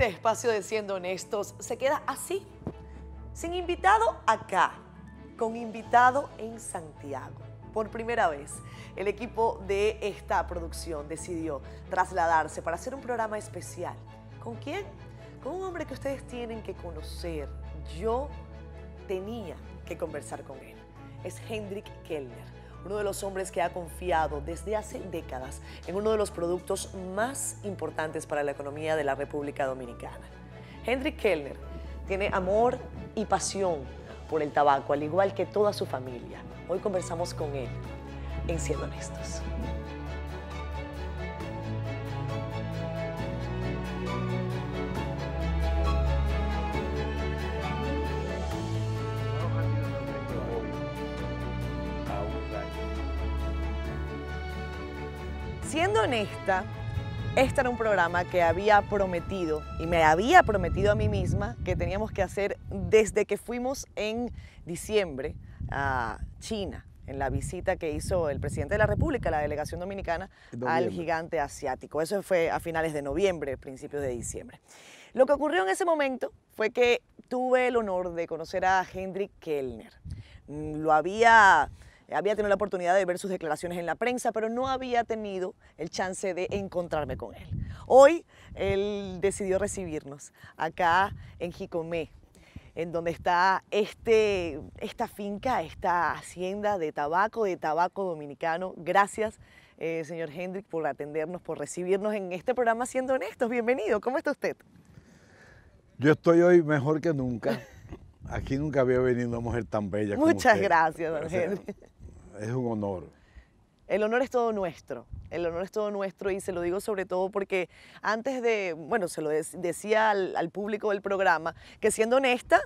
este espacio de Siendo Honestos se queda así, sin invitado acá, con invitado en Santiago. Por primera vez, el equipo de esta producción decidió trasladarse para hacer un programa especial. ¿Con quién? Con un hombre que ustedes tienen que conocer. Yo tenía que conversar con él. Es Hendrik Kellner uno de los hombres que ha confiado desde hace décadas en uno de los productos más importantes para la economía de la República Dominicana. Henry Kellner tiene amor y pasión por el tabaco, al igual que toda su familia. Hoy conversamos con él en Siendo Honestos. Siendo honesta, este era un programa que había prometido y me había prometido a mí misma que teníamos que hacer desde que fuimos en diciembre a China, en la visita que hizo el presidente de la República, la delegación dominicana, al gigante asiático. Eso fue a finales de noviembre, principios de diciembre. Lo que ocurrió en ese momento fue que tuve el honor de conocer a Hendrik Kellner. Mm, lo había había tenido la oportunidad de ver sus declaraciones en la prensa, pero no había tenido el chance de encontrarme con él. Hoy él decidió recibirnos acá en Jicomé, en donde está este, esta finca, esta hacienda de tabaco, de tabaco dominicano. Gracias, eh, señor hendrik por atendernos, por recibirnos en este programa Siendo Honestos. Bienvenido, ¿cómo está usted? Yo estoy hoy mejor que nunca. Aquí nunca había venido una mujer tan bella Muchas como usted. Muchas gracias, don Hendrik es un honor. El honor es todo nuestro, el honor es todo nuestro y se lo digo sobre todo porque antes de, bueno, se lo decía al, público del programa, que siendo honesta,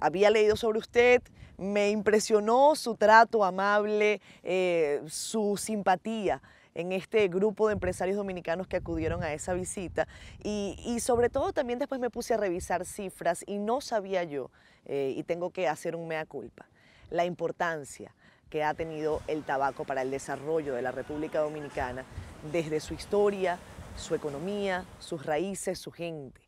había leído sobre usted, me impresionó su trato amable, eh, su simpatía en este grupo de empresarios dominicanos que acudieron a esa visita. Y, sobre todo también después me puse a revisar cifras y no sabía yo, eh, y tengo que hacer un mea culpa, la importancia que ha tenido el tabaco para el desarrollo de la República Dominicana desde su historia, su economía, sus raíces, su gente.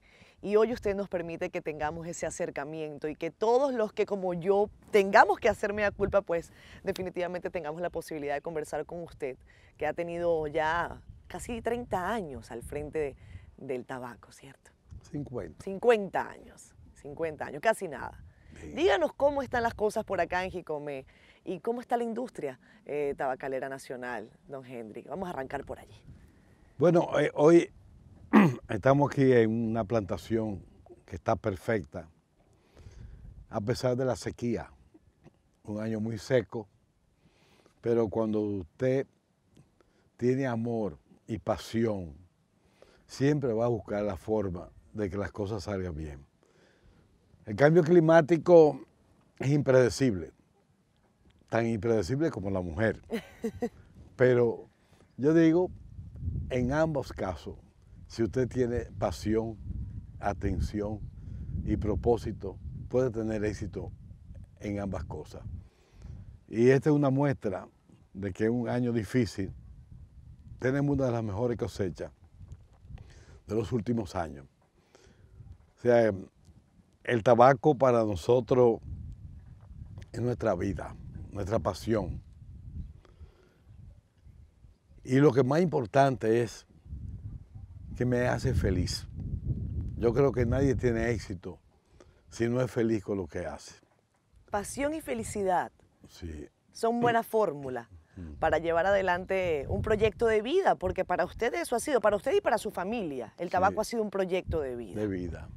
Y hoy usted nos permite que tengamos ese acercamiento y que todos los que como yo tengamos que hacerme la culpa, pues definitivamente tengamos la posibilidad de conversar con usted, que ha tenido ya casi 30 años al frente del tabaco, ¿cierto? 50. 50 años, 50 años, casi nada. Díganos cómo están las cosas por acá en Jicomé y cómo está la industria eh, tabacalera nacional, don Henry? Vamos a arrancar por allí. Bueno, eh, hoy estamos aquí en una plantación que está perfecta, a pesar de la sequía, un año muy seco, pero cuando usted tiene amor y pasión, siempre va a buscar la forma de que las cosas salgan bien. El cambio climático es impredecible tan impredecible como la mujer. Pero yo digo, en ambos casos, si usted tiene pasión, atención y propósito, puede tener éxito en ambas cosas. Y esta es una muestra de que en un año difícil tenemos una de las mejores cosechas de los últimos años. O sea, el tabaco para nosotros es nuestra vida nuestra pasión. Y lo que más importante es que me hace feliz. Yo creo que nadie tiene éxito si no es feliz con lo que hace. Pasión y felicidad son buena fórmula para llevar adelante un proyecto de vida, porque para usted eso ha sido, para usted y para su familia, el tabaco ha sido un proyecto de vida. De vida.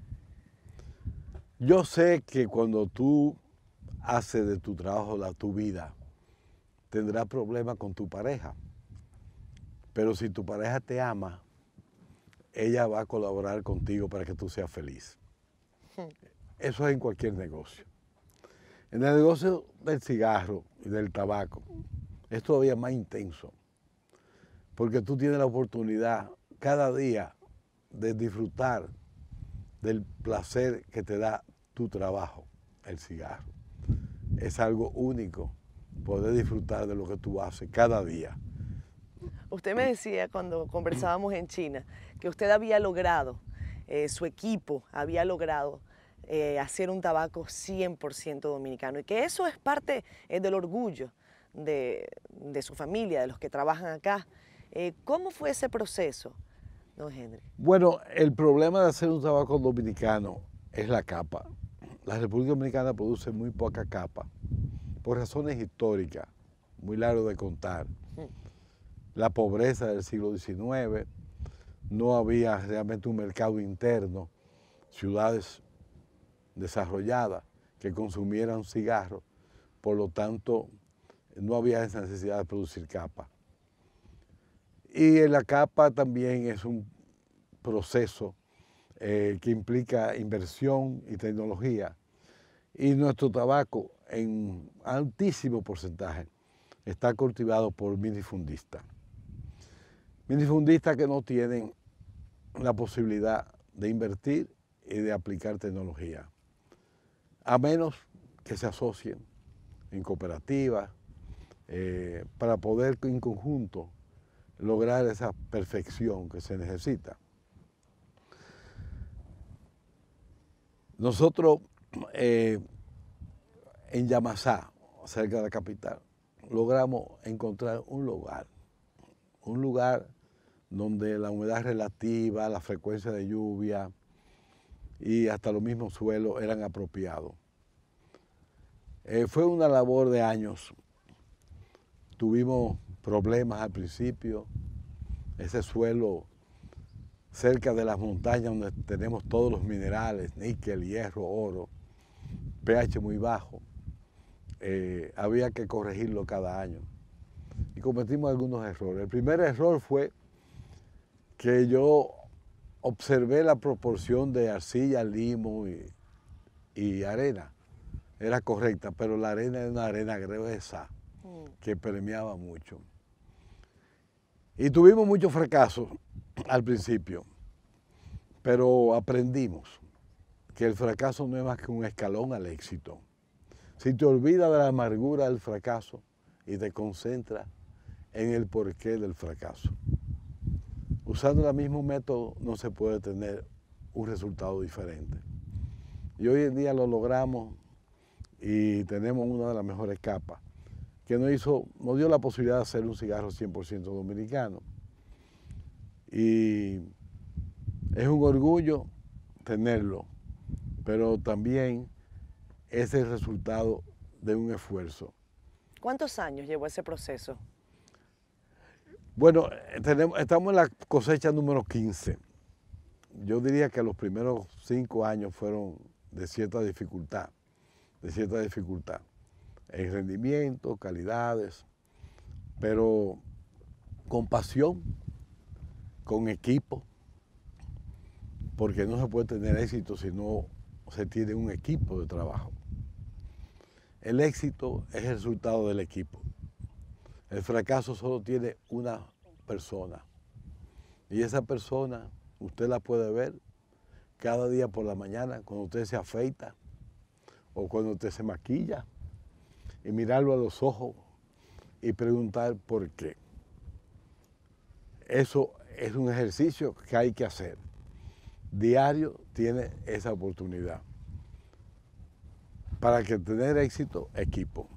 Yo sé que cuando tú hace de tu trabajo la, tu vida, tendrás problemas con tu pareja. Pero si tu pareja te ama, ella va a colaborar contigo para que tú seas feliz. Hmm. Eso es en cualquier negocio. En el negocio del cigarro y del tabaco es todavía más intenso, porque tú tienes la oportunidad cada día de disfrutar del placer que te da tu trabajo, el cigarro es algo único, poder disfrutar de lo que tú haces cada día. Usted me decía cuando conversábamos en China que usted había logrado, eh, su equipo había logrado eh, hacer un tabaco 100% dominicano y que eso es parte eh, del orgullo de, de, su familia, de los que trabajan acá. ¿Cómo fue ese proceso, don Henry? Bueno, el problema de hacer un tabaco dominicano es la capa la República Dominicana produce muy poca capa, por razones históricas, muy largo de contar. La pobreza del siglo XIX, no había realmente un mercado interno, ciudades desarrolladas que consumieran cigarros, por lo tanto no había esa necesidad de producir capa. Y la capa también es un proceso eh, que implica inversión y tecnología. Y nuestro tabaco en altísimo porcentaje está cultivado por minifundistas. Minifundistas que no tienen la posibilidad de invertir y de aplicar tecnología, a menos que se asocien en cooperativas eh, para poder en conjunto lograr esa perfección que se necesita. Nosotros eh, en Yamasá, cerca de la capital, logramos encontrar un lugar, un lugar donde la humedad relativa, la frecuencia de lluvia y hasta los mismos suelos eran apropiados. Eh, fue una labor de años. Tuvimos problemas al principio. Ese suelo cerca de las montañas donde tenemos todos los minerales, níquel, hierro, oro, pH muy bajo, eh, había que corregirlo cada año. Y cometimos algunos errores. El primer error fue que yo observé la proporción de arcilla, limo y, y arena. Era correcta, pero la arena era una arena gruesa mm. que permeaba mucho. Y tuvimos muchos fracasos al principio, pero aprendimos que el fracaso no es más que un escalón al éxito. Si te olvidas de la amargura del fracaso y te concentras en el porqué del fracaso. Usando el mismo método no se puede tener un resultado diferente. Y hoy en día lo logramos y tenemos una de las mejores capas que no hizo, no dio la posibilidad de hacer un cigarro 100% dominicano. Y es un orgullo tenerlo, pero también es el resultado de un esfuerzo. ¿Cuántos años llevó ese proceso? Bueno, tenemos, estamos en la cosecha número 15. Yo diría que los primeros cinco años fueron de cierta dificultad, de cierta dificultad en rendimiento, calidades, pero con pasión, con equipo, porque no se puede tener éxito si no se tiene un equipo de trabajo. El éxito es el resultado del equipo. El fracaso solo tiene una persona. Y esa persona usted la puede ver cada día por la mañana, cuando usted se afeita o cuando usted se maquilla y mirarlo a los ojos y preguntar por qué. Eso es un ejercicio que hay que hacer. Diario tiene esa oportunidad. Para que tener éxito, equipo.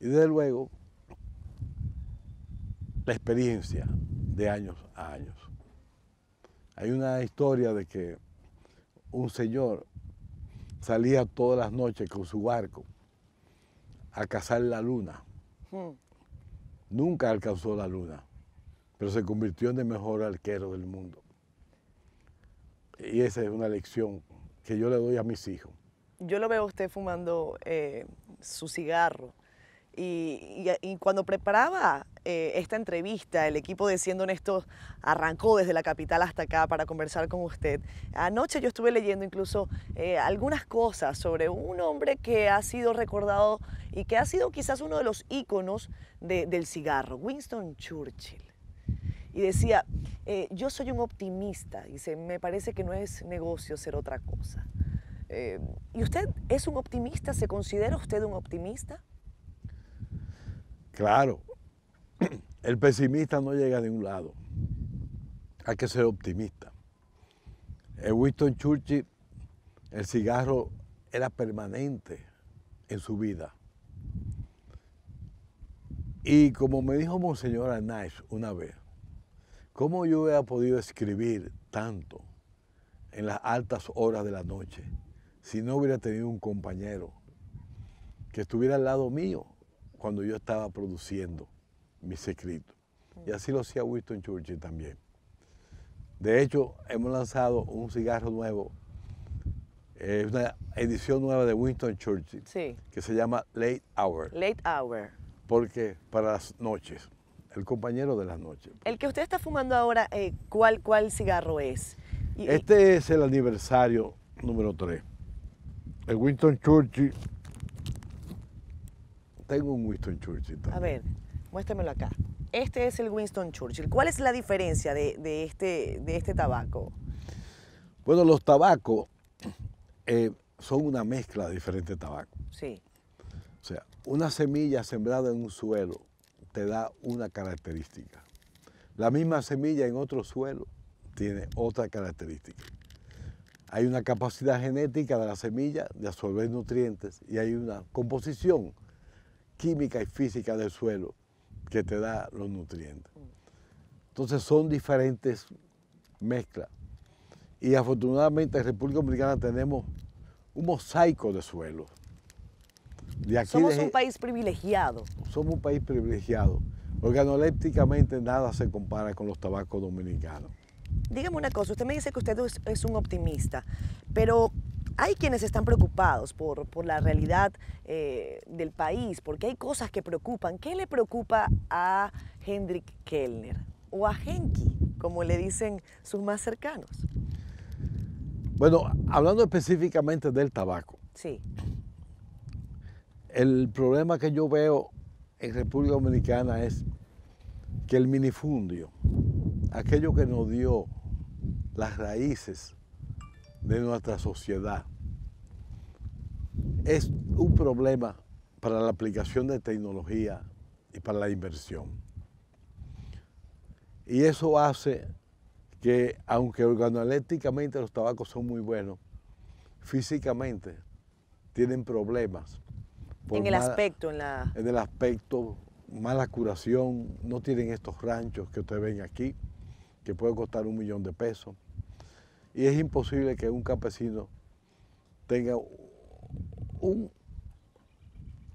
Y desde luego, la experiencia de años a años. Hay una historia de que un señor salía todas las noches con su barco a cazar la luna. Hmm. Nunca alcanzó la luna, pero se convirtió en el mejor arquero del mundo. Y esa es una lección que yo le doy a mis hijos. Yo lo veo usted fumando eh, su cigarro. y, cuando preparaba eh, esta entrevista. El equipo de Siendo Honestos arrancó desde la capital hasta acá para conversar con usted. Anoche yo estuve leyendo incluso eh, algunas cosas sobre un hombre que ha sido recordado y que ha sido quizás uno de los íconos del cigarro, Winston Churchill. Y decía, eh, yo soy un optimista, dice, me parece que no es negocio ser otra cosa. ¿Y usted es un optimista? ¿Se considera usted un optimista? Claro, el pesimista no llega de un lado. Hay que ser optimista. Eh, Winston Churchill el cigarro era permanente en su vida. Y como me dijo Monseñor Nash una vez, ¿cómo yo hubiera podido escribir tanto en las altas horas de la noche si no hubiera tenido un compañero que estuviera al lado mío cuando yo estaba produciendo? mis escritos. Y así lo hacía Winston Churchill también. De hecho, hemos lanzado un cigarro nuevo, es una edición nueva de Winston Churchill, que se llama Late Hour. Late Hour. Porque para las noches, el compañero de las noches. El que usted está fumando ahora, eh, ¿cuál, ¿cuál cigarro es? este es el aniversario número 3. El Winston Churchill. Tengo un Winston Churchill también. A ver. Muéstramelo acá. Este es el Winston Churchill. ¿Cuál es la diferencia de, este, de este tabaco? Bueno, los tabacos eh, son una mezcla de diferentes tabacos. Sí. O sea, una semilla sembrada en un suelo te da una característica. La misma semilla en otro suelo tiene otra característica. Hay una capacidad genética de la semilla de absorber nutrientes y hay una composición química y física del suelo que te da los nutrientes. Entonces son diferentes mezclas. Y afortunadamente en República Dominicana tenemos un mosaico de suelos. somos un país privilegiado. Somos un país privilegiado. Organolépticamente nada se compara con los tabacos dominicanos. Dígame una cosa, usted me dice que usted es un optimista, pero hay quienes están preocupados por, la realidad eh, del país, porque hay cosas que preocupan. ¿Qué le preocupa a Hendrik Kellner o a Henki, como le dicen sus más cercanos? Bueno, hablando específicamente del tabaco. Sí. El problema que yo veo en República Dominicana es que el minifundio, aquello que nos dio las raíces de nuestra sociedad, es un problema para la aplicación de tecnología y para la inversión. Y eso hace que, aunque organoeléctricamente los tabacos son muy buenos, físicamente tienen problemas. En el aspecto, en la... En el aspecto, mala curación, no tienen estos ranchos que ustedes ven aquí, que puede costar un millón de pesos. Y es imposible que un campesino tenga un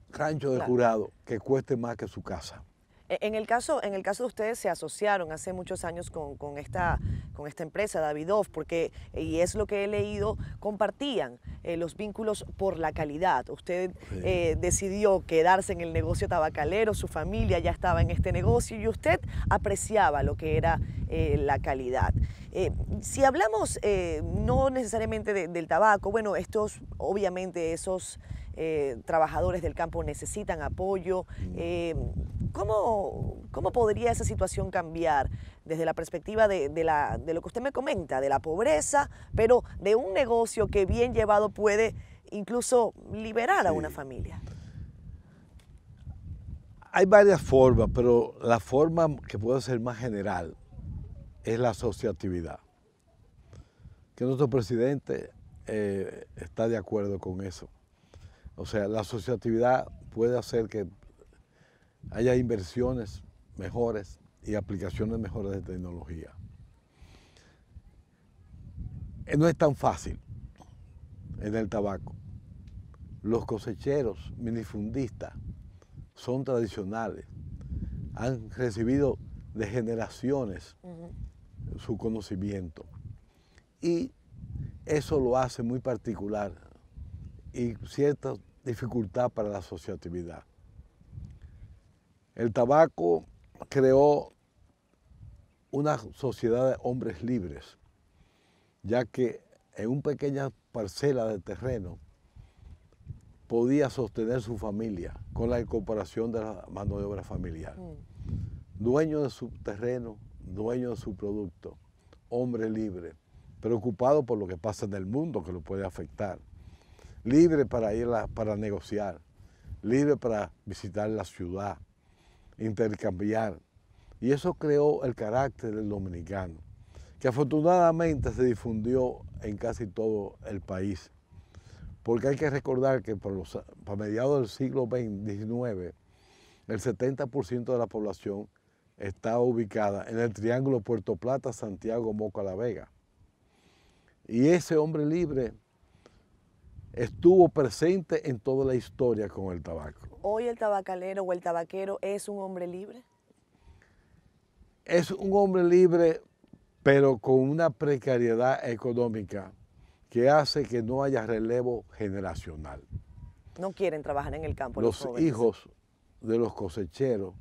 rancho de jurado que cueste más que su casa. E-, en el, caso, en el caso de ustedes se asociaron hace muchos años con, esta, con esta empresa, Davidoff, porque, y es lo que he leído, compartían eh, los vínculos por la calidad. Usted eh, decidió quedarse en el negocio tabacalero, su familia ya estaba en este negocio y usted apreciaba lo que era eh, la calidad. Eh, si hablamos eh, no necesariamente del tabaco, bueno, estos obviamente esos eh, trabajadores del campo necesitan apoyo. Mm. ¿cómo, podría esa situación cambiar desde la perspectiva de, lo que usted me comenta, de la pobreza, pero de un negocio que bien llevado puede incluso liberar a una familia? Hay varias formas, pero la forma que puedo ser más general es la asociatividad. Que nuestro presidente eh, está de acuerdo con eso. O sea, la asociatividad puede hacer que haya inversiones mejores y aplicaciones mejores de tecnología. Eh, no es tan fácil en el tabaco. Los cosecheros minifundistas son tradicionales, han recibido de generaciones su conocimiento. Y eso lo hace muy particular y cierta dificultad para la asociatividad. El tabaco creó una sociedad de hombres libres, ya que en una pequeña parcela de terreno podía sostener su familia con la incorporación de la mano de obra familiar. Mm. Dueño de su terreno, dueño de su producto, hombre libre, preocupado por lo que pasa en el mundo que lo puede afectar, libre para ir a, para negociar, libre para visitar la ciudad, intercambiar. Y eso creó el carácter del dominicano, que afortunadamente se difundió en casi todo el país. Porque hay que recordar que para, para mediados del siglo XIX, el 70% de la población está ubicada en el triángulo Puerto Plata, Santiago, Moca, La Vega. Y ese hombre libre estuvo presente en toda la historia con el tabaco. ¿Hoy el tabacalero o el tabaquero es un hombre libre? Es un hombre libre, pero con una precariedad económica que hace que no haya relevo generacional. No quieren trabajar en el campo. Los, los hijos de los cosecheros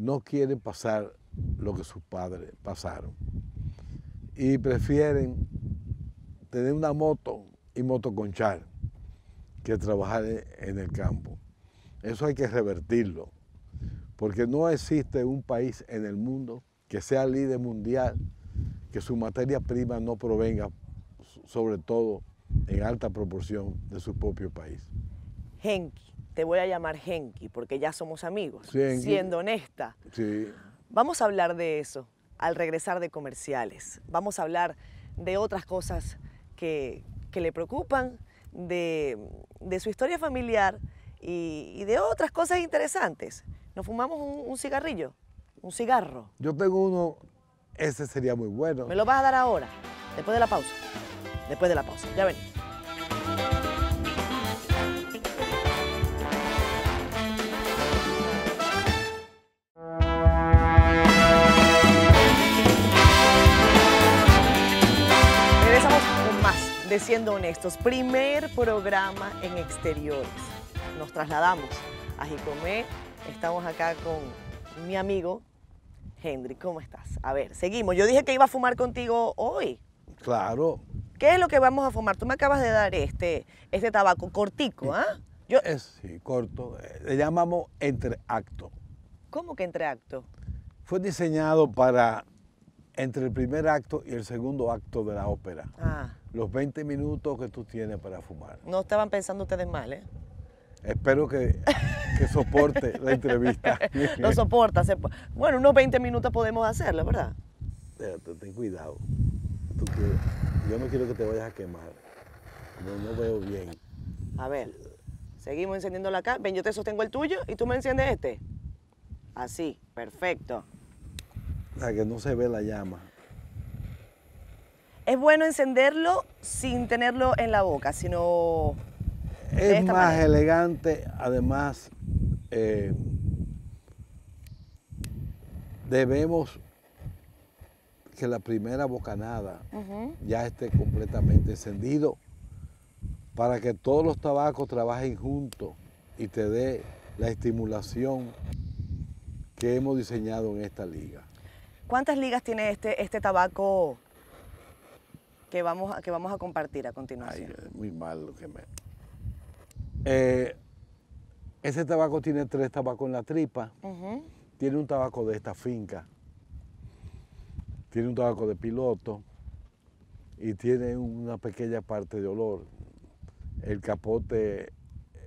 no quieren pasar lo que sus padres pasaron y prefieren tener una moto y motoconchar que trabajar e-, en el campo. Eso hay que revertirlo, porque no existe un país en el mundo que sea líder mundial, que su materia prima no provenga, sobre todo en alta proporción, de su propio país te voy a llamar Genki porque ya somos amigos, siendo honesta. Vamos a hablar de eso al regresar de comerciales. Vamos a hablar de otras cosas que, que le preocupan, de, de, su historia familiar y, de otras cosas interesantes. Nos fumamos un, cigarrillo, un cigarro. Yo tengo uno, ese sería muy bueno. Me lo vas a dar ahora, después de la pausa. Después de la pausa, ya ven. de Siendo Honestos. Primer programa en exteriores. Nos trasladamos a Jicomé. Estamos acá con mi amigo Henry. ¿Cómo estás? A ver, seguimos. Yo dije que iba a fumar contigo hoy. Claro. ¿Qué es lo que vamos a fumar? Tú me acabas de dar este, este tabaco cortico, ¿ah? Yo... Es, sí, corto. Eh, le llamamos entreacto. ¿Cómo que entreacto? Fue diseñado para entre el primer acto y el segundo acto de la ópera. Ah los 20 minutos que tú tienes para fumar. No estaban pensando ustedes mal, ¿eh? Espero que, soporte la entrevista. No soporta. bueno, unos 20 minutos podemos hacerlo, ¿verdad? Ten, cuidado. yo no quiero que te vayas a quemar. No, no veo bien. A ver, seguimos encendiendo la cámara. Ven, yo te sostengo el tuyo y tú me enciendes este. Así, perfecto. O que no se ve la llama es bueno encenderlo sin tenerlo en la boca, sino... es más elegante, además eh, debemos que la primera bocanada ya esté completamente encendido para que todos los tabacos trabajen juntos y te dé la estimulación que hemos diseñado en esta liga. ¿Cuántas ligas tiene este, este tabaco que vamos, que vamos a compartir a continuación. Ay, muy malo que me... Eh, ese tabaco tiene tres tabacos en la tripa. Tiene un tabaco de esta finca. Tiene un tabaco de piloto. Y tiene una pequeña parte de olor. El capote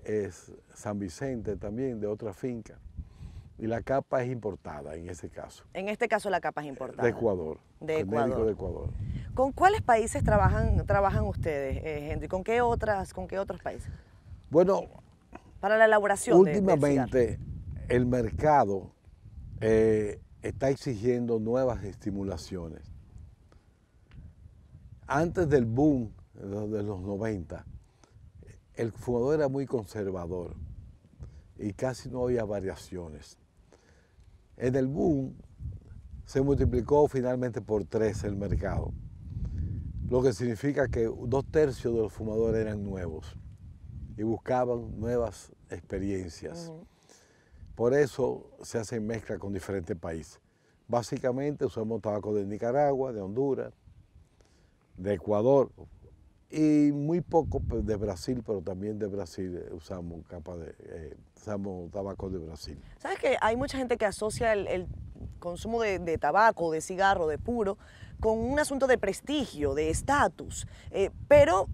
es San Vicente también, de otra finca. Y la capa es importada en ese caso. En este caso la capa es importada. De Ecuador. De Ecuador. de Ecuador. ¿Con cuáles países trabajan, trabajan ustedes, eh, Henry? ¿Con qué otras, con qué otros países? Bueno, para la elaboración. Últimamente el mercado eh, está exigiendo nuevas estimulaciones. Antes del boom de los 90, el fumador era muy conservador y casi no había variaciones. En el boom se multiplicó finalmente por tres el mercado, lo que significa que dos tercios de los fumadores eran nuevos y buscaban nuevas experiencias. Por eso se hacen mezcla con diferentes países. Básicamente usamos tabaco de Nicaragua, de Honduras, de Ecuador, y muy poco pues, de Brasil, pero también de Brasil eh, usamos capa de eh, usamos tabaco de Brasil. Sabes que hay mucha gente que asocia el, consumo de, tabaco, de cigarro, de puro, con un asunto de prestigio, de estatus. Eh, pero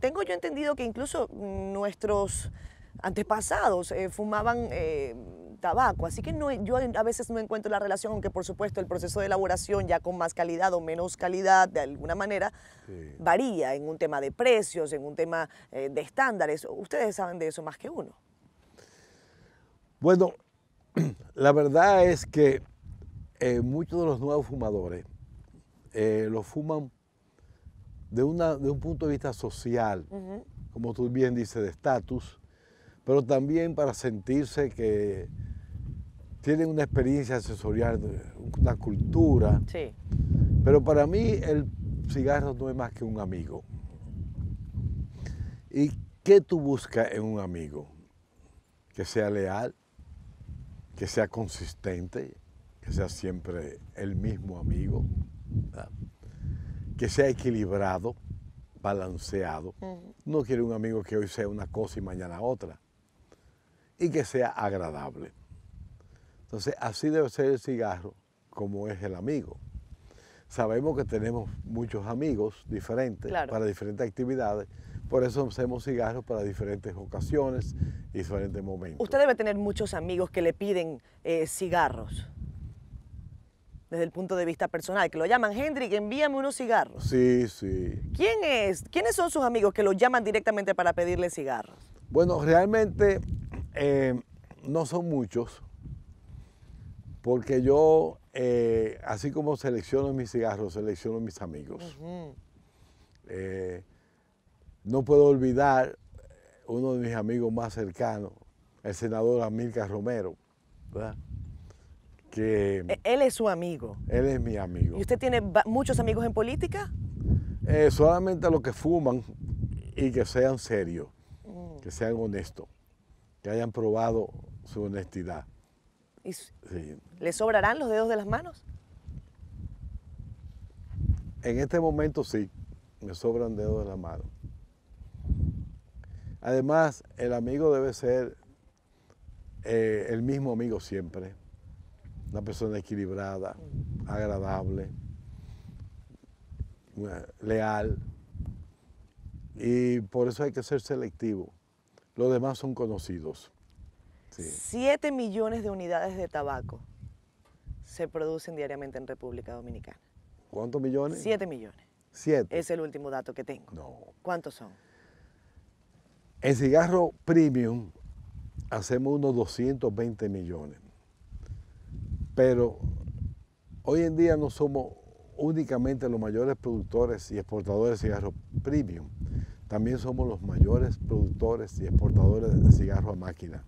tengo yo entendido que incluso nuestros antepasados fumaban tabaco. Así que no, yo a veces no encuentro la relación, aunque por supuesto el proceso de elaboración ya con más calidad o menos calidad de alguna manera varía en un tema de precios, en un tema eh, de estándares. Ustedes saben de eso más que uno. Bueno, la verdad es que eh, muchos de los nuevos fumadores eh, lo fuman de, una, de un punto de vista social, como tú bien dices, de estatus, pero también para sentirse que tienen una experiencia asesorial, una cultura. Sí. Pero para mí el cigarro no es más que un amigo. ¿Y qué tú buscas en un amigo? Que sea leal, que sea consistente, que sea siempre el mismo amigo, ¿Ah? que sea equilibrado, balanceado. No quiere un amigo que hoy sea una cosa y mañana otra y que sea agradable. Entonces, así debe ser el cigarro como es el amigo. Sabemos que tenemos muchos amigos diferentes para diferentes actividades, por eso hacemos cigarros para diferentes ocasiones y diferentes momentos. Usted debe tener muchos amigos que le piden eh, cigarros desde el punto de vista personal, que lo llaman Hendrik, envíame unos cigarros. Sí, sí. ¿Quién es? ¿Quiénes son sus amigos que lo llaman directamente para pedirle cigarros? Bueno, realmente eh, no son muchos, porque yo, eh, así como selecciono mis cigarros, selecciono mis amigos. Eh, no puedo olvidar uno de mis amigos más cercanos, el senador Amílcar Romero, Que e, él es su amigo. Él es mi amigo. ¿Y usted tiene muchos amigos en política? solamente los que fuman y que sean serios, mm. que sean honestos que hayan probado su honestidad. ¿Le sobrarán los dedos de las manos? En este momento sí, me sobran dedos de la mano. Además, el amigo debe ser eh, el mismo amigo siempre, una persona equilibrada, agradable, eh, leal, y por eso hay que ser selectivo. Los demás son conocidos. Sí. Siete millones de unidades de tabaco se producen diariamente en República Dominicana. ¿Cuántos millones? Siete millones. Siete. Es el último dato que tengo. No. ¿Cuántos son? En cigarro premium hacemos unos 220 millones. Pero hoy en día no somos únicamente los mayores productores y exportadores de cigarro premium, también somos los mayores productores y exportadores de cigarro a máquina.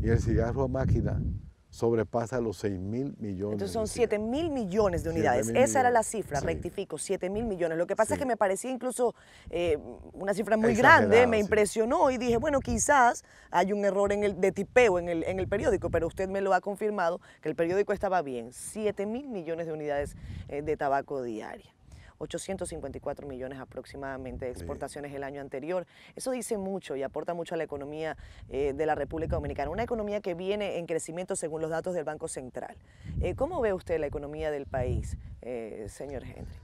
Y el cigarro a máquina sobrepasa los 6 mil millones. Entonces son 7 mil millones de unidades. Esa era la cifra, rectifico, 7 mil millones. Lo que pasa es que me parecía incluso eh, una cifra muy grande, me impresionó y dije, bueno, quizás hay un error en el, de tipeo en el, periódico, pero usted me lo ha confirmado, que el periódico estaba bien. 7 mil millones de unidades eh, de tabaco diaria. 854 millones aproximadamente de exportaciones el año anterior. Eso dice mucho y aporta mucho a la economía eh, de la República Dominicana, una economía que viene en crecimiento según los datos del Banco Central. Eh, ¿Cómo ve usted la economía del país, eh, señor Hendrik?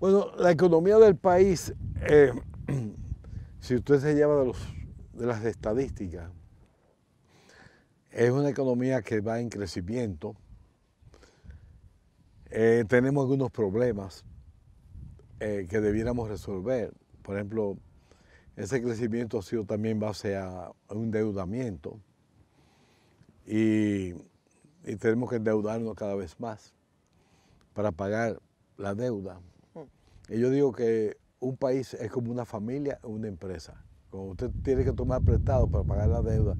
Bueno, la economía del país, si usted se lleva de, las estadísticas, es una economía que va en crecimiento. tenemos algunos problemas. Eh, que debiéramos resolver. Por ejemplo, ese crecimiento ha sido también base a un endeudamiento y, tenemos que endeudarnos cada vez más para pagar la deuda. Mm. Y yo digo que un país es como una familia o una empresa. Como usted tiene que tomar prestado para pagar la deuda,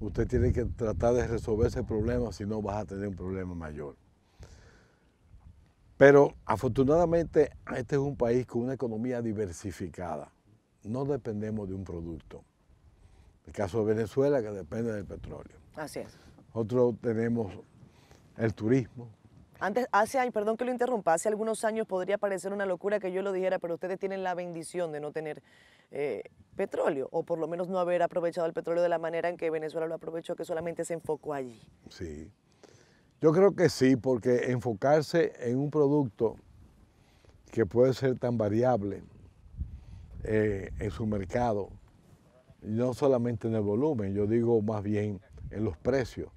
usted tiene que tratar de resolver ese problema, si no vas a tener un problema mayor. Pero afortunadamente este es un país con una economía diversificada. No dependemos de un producto. El caso de Venezuela, que depende del petróleo. Así es. Otro tenemos el turismo. Antes, hace años, perdón que lo interrumpa, hace algunos años podría parecer una locura que yo lo dijera, pero ustedes tienen la bendición de no tener eh, petróleo, o por lo menos no haber aprovechado el petróleo de la manera en que Venezuela lo aprovechó, que solamente se enfocó allí. Sí. Yo creo que sí, porque enfocarse en un producto que puede ser tan variable eh, en su mercado, no solamente en el volumen, yo digo más bien en los precios.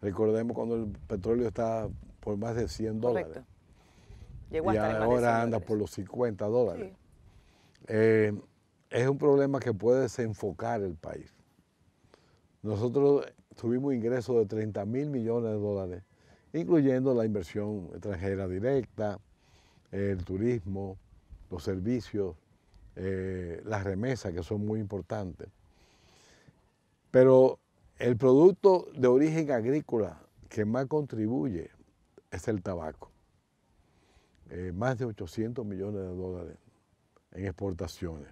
Recordemos cuando el petróleo está por más de 100 dólares. Llegó y ahora anda por los 50 dólares. Eh, es un problema que puede desenfocar el país. Nosotros tuvimos ingresos de 30 mil millones de dólares incluyendo la inversión extranjera directa, el turismo, los servicios, eh, las remesas, que son muy importantes. Pero el producto de origen agrícola que más contribuye es el tabaco. Eh, más de 800 millones de dólares en exportaciones.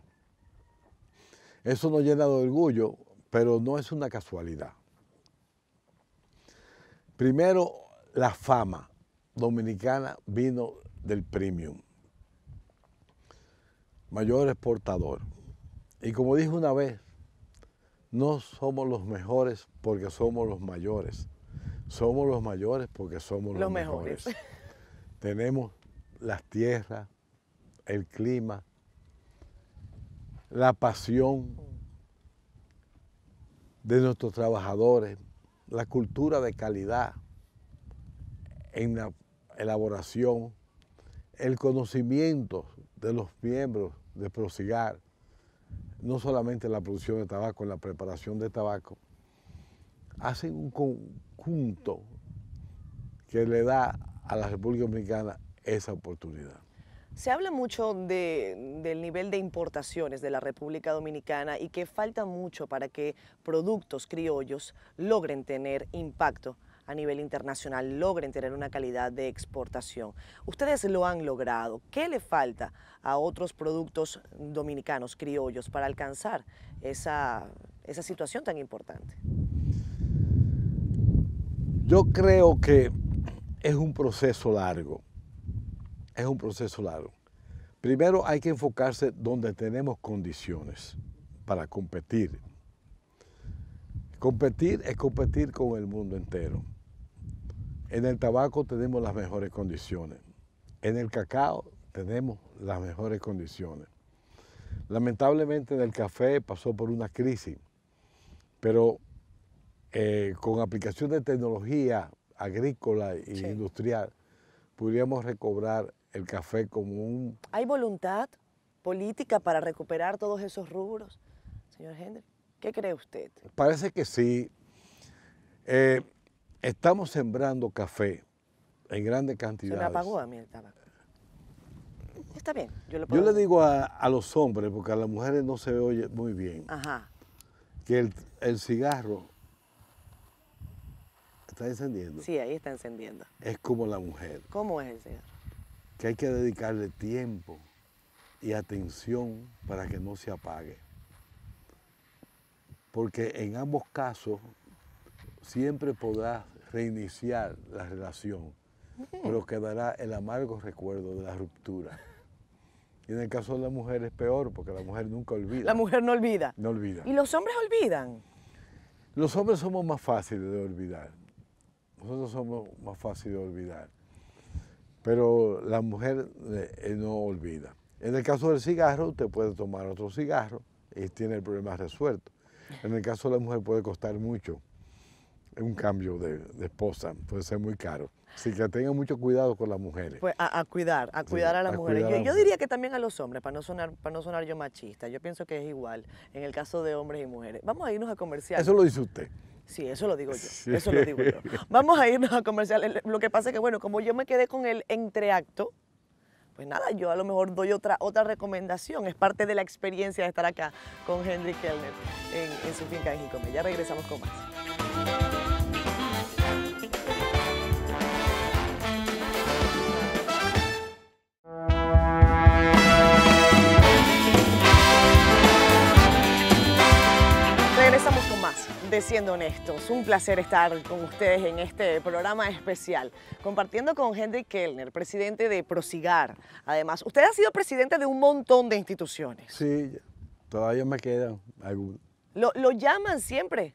Eso nos llena de orgullo, pero no es una casualidad. Primero, la fama dominicana vino del premium, mayor exportador. Y como dije una vez, no somos los mejores porque somos los mayores, somos los mayores porque somos los, mejores. Tenemos las tierras, el clima, la pasión de nuestros trabajadores, la cultura de calidad en la elaboración, el conocimiento de los miembros de Prosigar, no solamente la producción de tabaco, en la preparación de tabaco, hacen un conjunto que le da a la República Dominicana esa oportunidad. Se habla mucho del nivel de importaciones de la República Dominicana y que falta mucho para que productos criollos logren tener impacto a nivel internacional logren tener una calidad de exportación. Ustedes lo han logrado. ¿Qué le falta a otros productos dominicanos, criollos, para alcanzar esa, esa situación tan importante? Yo creo que es un proceso largo. Es un proceso largo. Primero hay que enfocarse donde tenemos condiciones para competir Competir es competir con el mundo entero. En el tabaco tenemos las mejores condiciones. En el cacao tenemos las mejores condiciones. Lamentablemente en el café pasó por una crisis, pero eh, con aplicación de tecnología agrícola e industrial podríamos recobrar el café como un... ¿Hay voluntad política para recuperar todos esos rubros, señor Henry. ¿Qué cree usted? Parece que sí. Eh, estamos sembrando café en grandes cantidades. Se me apagó a mí el tabaco. Está bien, yo Yo le digo a, los hombres, porque a las mujeres no se oye muy bien, que el, el cigarro está encendiendo. Sí, ahí está encendiendo. Es como la mujer. ¿Cómo es el cigarro? Que hay que dedicarle tiempo y atención para que no se apague porque en ambos casos siempre podrás reiniciar la relación, mm. pero quedará el amargo recuerdo de la ruptura. Y en el caso de la mujer es peor, porque la mujer nunca olvida. La mujer no olvida. No olvida. ¿Y los hombres olvidan? Los hombres somos más fáciles de olvidar. Nosotros somos más fáciles de olvidar. Pero la mujer eh, eh, no olvida. En el caso del cigarro, usted puede tomar otro cigarro y tiene el problema resuelto. En el caso de la mujer puede costar mucho un cambio de, esposa, puede ser muy caro. Así que tenga mucho cuidado con las mujeres. Pues a, cuidar, a cuidar a las mujeres. Yo, diría que también a los hombres, para no sonar, para no sonar yo machista. Yo pienso que es igual en el caso de hombres y mujeres. Vamos a irnos a comercial. Eso lo dice usted. Sí, eso lo digo yo. Eso lo digo yo. Vamos a irnos a comerciales Lo que pasa es que, bueno, como yo me quedé con el entreacto, pues nada, yo a lo mejor doy otra, otra recomendación. Es parte de la experiencia de estar acá con Henry Kellner en, su finca en Jicome. Ya regresamos con más. de Siendo Honestos. Un placer estar con ustedes en este programa especial, compartiendo con Henry Kellner, presidente de Prosigar. Además, usted ha sido presidente de un montón de instituciones. Sí, todavía me quedan algunas. Lo, llaman siempre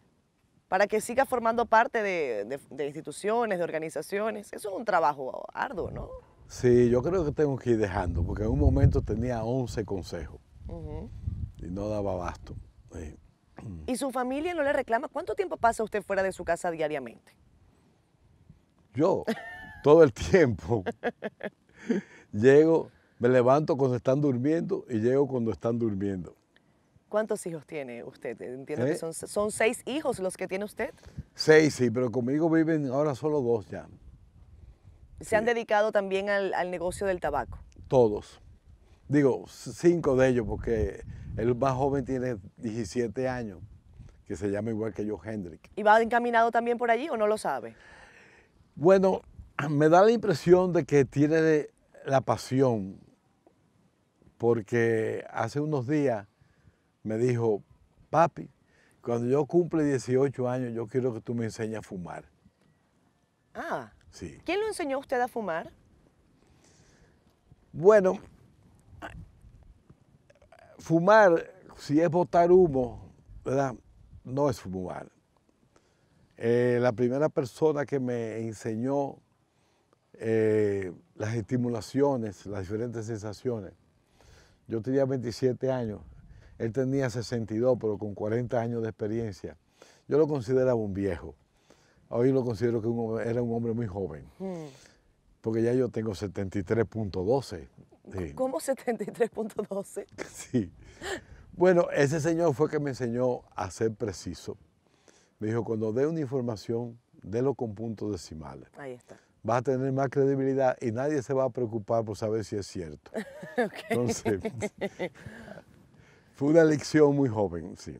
para que siga formando parte de, instituciones, de organizaciones. Eso es un trabajo arduo, ¿no? Sí, yo creo que tengo que ir dejando, porque en un momento tenía 11 consejos y no daba abasto y su familia no le reclama, ¿cuánto tiempo pasa usted fuera de su casa diariamente? Yo, todo el tiempo. llego, me levanto cuando están durmiendo y llego cuando están durmiendo. ¿Cuántos hijos tiene usted? Entiendo que ¿Eh? son, seis hijos los que tiene usted. Seis, sí, pero conmigo viven ahora solo dos ya. ¿Se han dedicado también al negocio del tabaco? Todos digo, cinco de ellos, porque el más joven tiene 17 años, que se llama igual que yo Hendrick. ¿Y va encaminado también por allí o no lo sabe? Bueno, me da la impresión de que tiene la pasión, porque hace unos días me dijo, papi, cuando yo cumple 18 años, yo quiero que tú me enseñes a fumar. Ah. Sí. ¿Quién lo enseñó usted a fumar? Bueno, fumar, si es botar humo, No es fumar. Eh, la primera persona que me enseñó eh, las estimulaciones, las diferentes sensaciones, yo tenía 27 años, él tenía 62, pero con 40 años de experiencia. Yo lo consideraba un viejo. Hoy lo considero que era un hombre muy joven, mm. porque ya yo tengo 73.12 ¿Cómo 73.12? Sí. Bueno, ese señor fue que me enseñó a ser preciso. Me dijo, cuando dé una información, délo con puntos decimales. Ahí está. Vas a tener más credibilidad y nadie se va a preocupar por saber si es cierto. Entonces, fue una lección muy joven, sí.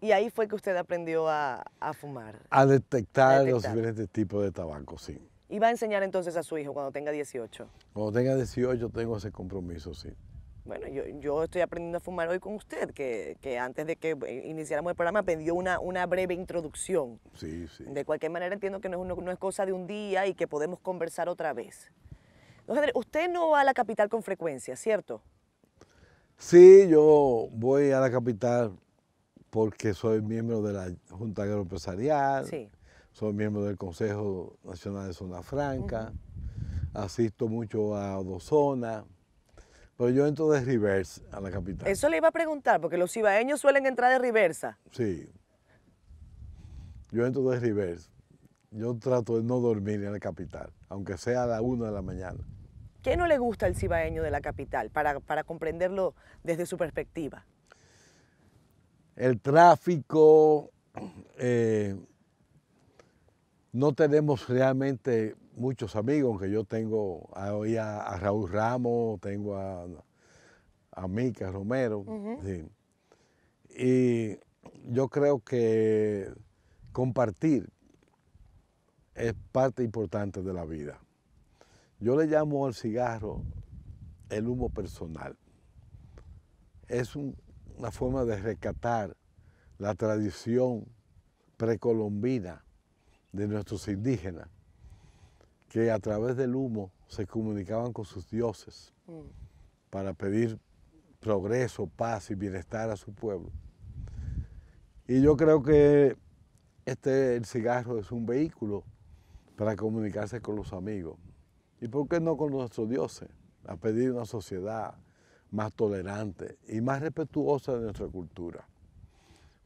Y ahí fue que usted aprendió a, fumar. a detectar los diferentes tipos de tabaco, sí. ¿Y va a enseñar entonces a su hijo cuando tenga 18? Cuando tenga 18 tengo ese compromiso, sí. Bueno, yo, estoy aprendiendo a fumar hoy con usted, que, antes de que eh, iniciáramos el programa pidió una, una breve introducción. Sí, sí. De cualquier manera entiendo que no es, cosa de un día y que podemos conversar otra vez. Don usted no va a la capital con frecuencia, ¿cierto? Sí, yo voy a la capital porque soy miembro de la Junta Agroempresarial. Sí soy miembro del Consejo Nacional de Zona Franca, asisto mucho a Odozona, pero yo entro de Rivers a la capital. Eso le iba a preguntar, porque los cibaeños suelen entrar de reversa. Sí, yo entro de reversa. Yo trato de no dormir en la capital, aunque sea a la una de la mañana. ¿Qué no le gusta al cibaeño de la capital para, comprenderlo desde su perspectiva? El tráfico, eh, no tenemos realmente muchos amigos, aunque yo tengo hoy a, Raúl Ramos, tengo a, Mica Romero. Y yo creo que compartir es parte importante de la vida. Yo le llamo al cigarro el humo personal. Es una forma de rescatar la tradición precolombina de nuestros indígenas, que a través del humo se comunicaban con sus dioses mm. para pedir progreso, paz y bienestar a su pueblo. Y yo creo que este, el cigarro es un vehículo para comunicarse con los amigos. ¿Y por qué no con nuestros dioses? A pedir una sociedad más tolerante y más respetuosa de nuestra cultura.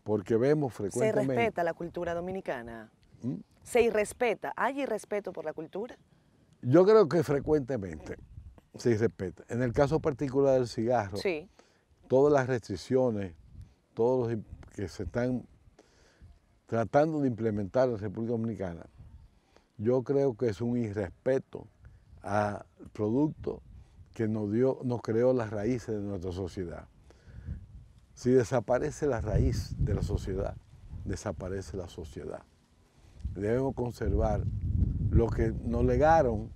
Porque vemos frecuentemente... ¿Se respeta la cultura dominicana? ¿Mm? se irrespeta? ¿Hay irrespeto por la cultura? Yo creo que frecuentemente se irrespeta. En el caso particular del cigarro, todas las restricciones, todos que se están tratando de implementar en la República Dominicana, yo creo que es un irrespeto al producto que nos, dio, nos creó las raíces de nuestra sociedad. Si desaparece la raíz de la sociedad, desaparece la sociedad debemos conservar lo que nos legaron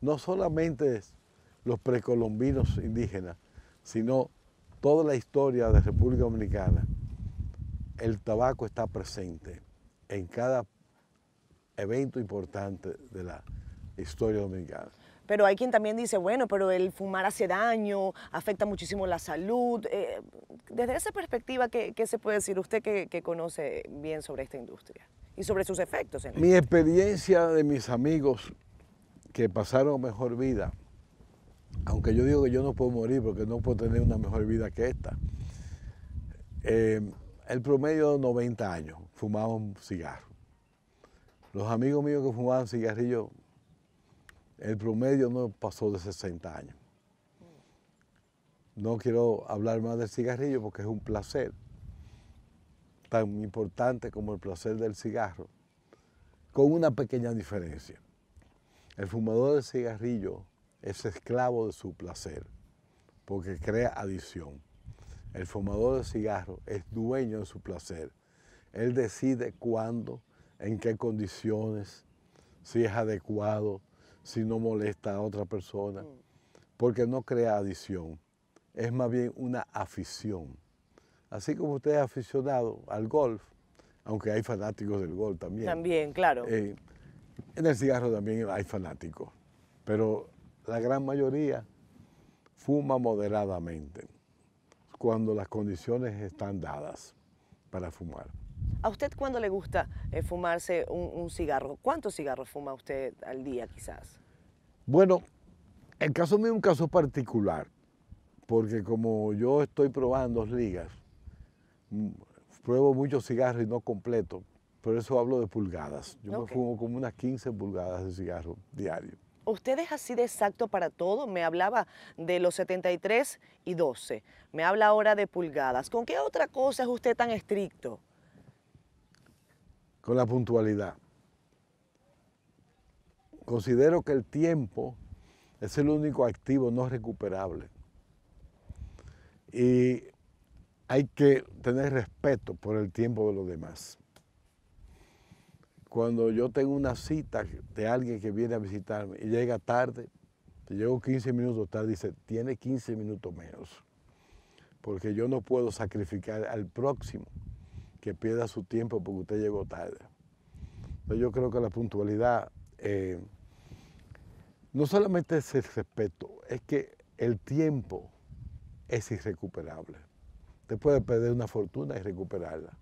no solamente los precolombinos indígenas, sino toda la historia de República Dominicana. El tabaco está presente en cada evento importante de la historia dominicana. Pero hay quien también dice, bueno, pero el fumar hace daño, afecta muchísimo la salud. Eh, desde esa perspectiva, ¿qué, se puede decir usted que conoce bien sobre esta industria? y sobre sus efectos. En Mi experiencia de mis amigos que pasaron mejor vida, aunque yo digo que yo no puedo morir porque no puedo tener una mejor vida que esta, eh, el promedio de 90 años fumaban cigarro. Los amigos míos que fumaban cigarrillo, el promedio no pasó de 60 años. No quiero hablar más del cigarrillo porque es un placer, tan importante como el placer del cigarro, con una pequeña diferencia. El fumador de cigarrillo es esclavo de su placer, porque crea adicción. El fumador de cigarro es dueño de su placer. Él decide cuándo, en qué condiciones, si es adecuado, si no molesta a otra persona, porque no crea adicción. Es más bien una afición así como usted es aficionado al golf, aunque hay fanáticos del golf también. También, claro. Eh, en el cigarro también hay fanáticos, pero la gran mayoría fuma moderadamente cuando las condiciones están dadas para fumar. ¿A usted cuándo le gusta eh, fumarse un, cigarro? ¿Cuántos cigarros fuma usted al día quizás? Bueno, el caso mío es un caso particular, porque como yo estoy probando ligas, Mm, pruebo muchos cigarros y no completo, por eso hablo de pulgadas. Yo me fumo como unas 15 pulgadas de cigarro diario. ¿Usted es así de exacto para todo? Me hablaba de los 73 y 12. Me habla ahora de pulgadas. ¿Con qué otra cosa es usted tan estricto? Con la puntualidad. Considero que el tiempo es el único activo no recuperable. Y hay que tener respeto por el tiempo de los demás. Cuando yo tengo una cita de alguien que viene a visitarme y llega tarde, llego 15 minutos tarde, dice, tiene 15 minutos menos, porque yo no puedo sacrificar al próximo que pierda su tiempo porque usted llegó tarde. Entonces yo creo que la puntualidad eh, no solamente es el respeto, es que el tiempo es irrecuperable. Te puede perder una fortuna y recuperarla.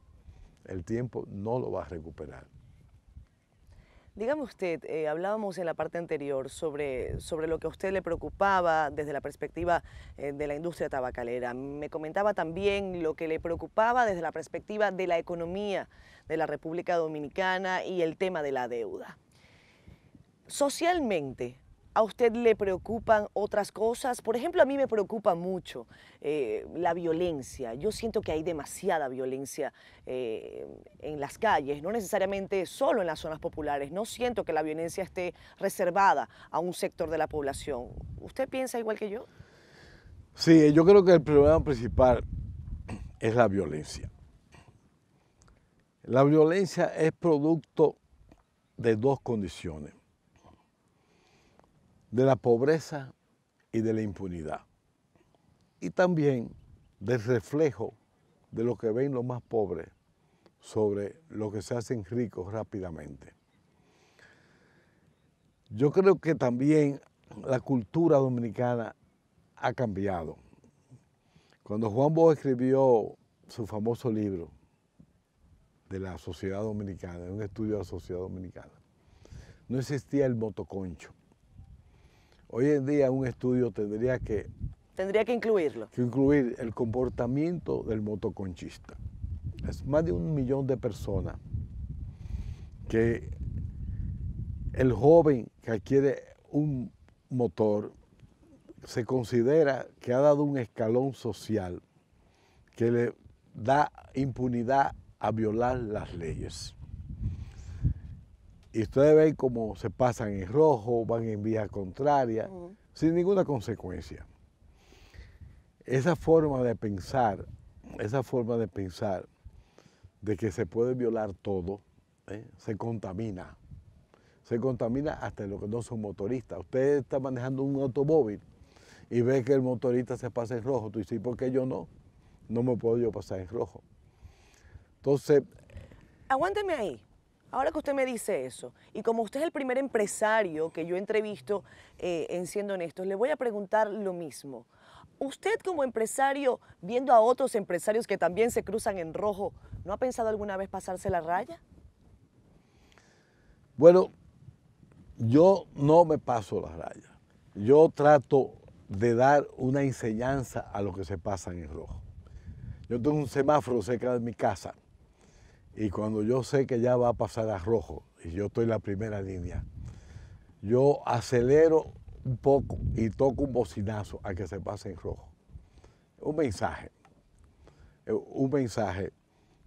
El tiempo no lo va a recuperar. Dígame usted, eh, hablábamos en la parte anterior sobre, sobre lo que a usted le preocupaba desde la perspectiva eh, de la industria tabacalera. Me comentaba también lo que le preocupaba desde la perspectiva de la economía de la República Dominicana y el tema de la deuda. Socialmente, ¿A usted le preocupan otras cosas? Por ejemplo, a mí me preocupa mucho eh, la violencia. Yo siento que hay demasiada violencia eh, en las calles, no necesariamente solo en las zonas populares. No siento que la violencia esté reservada a un sector de la población. ¿Usted piensa igual que yo? Sí, yo creo que el problema principal es la violencia. La violencia es producto de dos condiciones de la pobreza y de la impunidad. Y también del reflejo de lo que ven los más pobres sobre lo que se hacen ricos rápidamente. Yo creo que también la cultura dominicana ha cambiado. Cuando Juan Bosch escribió su famoso libro de la sociedad dominicana, un estudio de la sociedad dominicana, no existía el motoconcho. Hoy en día un estudio tendría que... Tendría que incluirlo. Que incluir el comportamiento del motoconchista. Es más de un millón de personas que el joven que adquiere un motor se considera que ha dado un escalón social que le da impunidad a violar las leyes. Y ustedes ven cómo se pasan en rojo, van en vía contraria, sin ninguna consecuencia. Esa forma de pensar, esa forma de pensar de que se puede violar todo, ¿eh? se contamina. Se contamina hasta lo que no son motoristas. Usted está manejando un automóvil y ve que el motorista se pasa en rojo. Tú dices, ¿por qué yo no? No me puedo yo pasar en rojo. Entonces... Aguánteme ahí. Ahora que usted me dice eso, y como usted es el primer empresario que yo entrevisto eh, en Siendo Honestos, le voy a preguntar lo mismo. Usted como empresario, viendo a otros empresarios que también se cruzan en rojo, ¿no ha pensado alguna vez pasarse la raya? Bueno, yo no me paso la raya. Yo trato de dar una enseñanza a los que se pasan en rojo. Yo tengo un semáforo cerca de mi casa y cuando yo sé que ya va a pasar a rojo y yo estoy en la primera línea, yo acelero un poco y toco un bocinazo a que se pase en rojo. Un mensaje, eh, un mensaje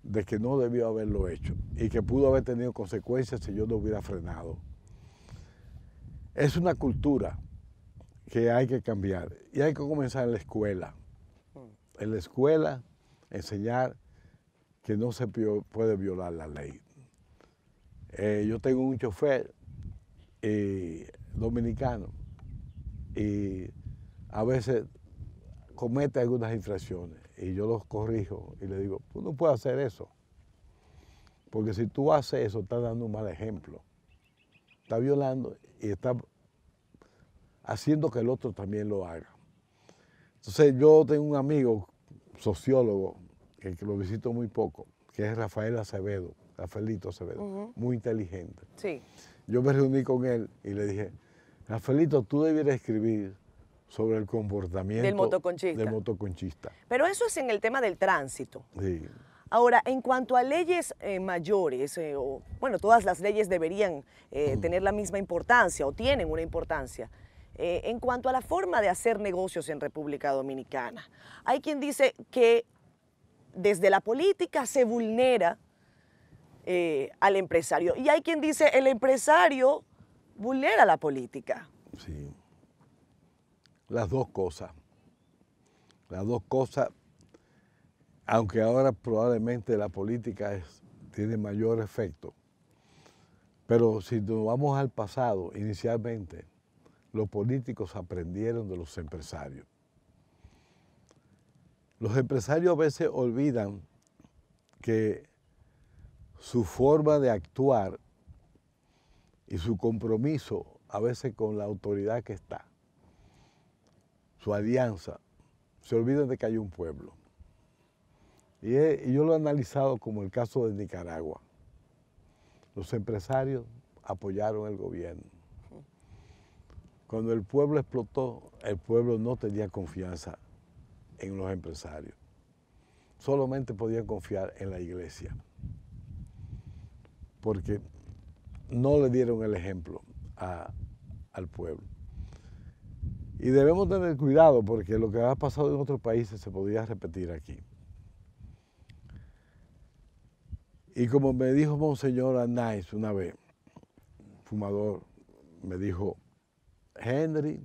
de que no debió haberlo hecho y que pudo haber tenido consecuencias si yo no hubiera frenado. Es una cultura que hay que cambiar y hay que comenzar en la escuela. Mm. En la escuela, enseñar que no se puede violar la ley. Eh, yo tengo un chofer eh, dominicano y a veces comete algunas infracciones y yo los corrijo y le digo, tú no puedes hacer eso, porque si tú haces eso estás dando un mal ejemplo, estás violando y estás haciendo que el otro también lo haga. Entonces yo tengo un amigo sociólogo que, lo visito muy poco, que es Rafael Acevedo, Rafaelito Acevedo, muy inteligente. Sí. Yo me reuní con él y le dije, Rafaelito, tú debieras escribir sobre el comportamiento del motoconchista. Pero eso es en el tema del tránsito. Sí. Ahora, en cuanto a leyes eh, mayores, eh, o, bueno, todas las leyes deberían eh, tener la misma importancia o tienen una importancia. en cuanto a la forma de hacer negocios en República Dominicana, hay quien dice que desde la política se vulnera eh, al empresario. Y hay quien dice, el empresario vulnera la política. Sí. Las dos cosas. Las dos cosas, aunque ahora probablemente la política tiene mayor efecto. Pero si nos vamos al pasado, inicialmente, los políticos aprendieron de los empresarios. Los empresarios a veces olvidan que su forma de actuar y su compromiso a veces con la autoridad que está, su alianza, se olvidan de que hay un pueblo. Y, yo lo he analizado como el caso de Nicaragua. Los empresarios apoyaron el gobierno. Cuando el pueblo explotó, el pueblo no tenía confianza en los empresarios. Solamente podían confiar en la iglesia, porque no le dieron el ejemplo al pueblo. Y debemos tener cuidado porque lo que ha pasado en otros países se podía repetir aquí. Y como me dijo Monseñor Anais una vez, fumador, me dijo, Henry,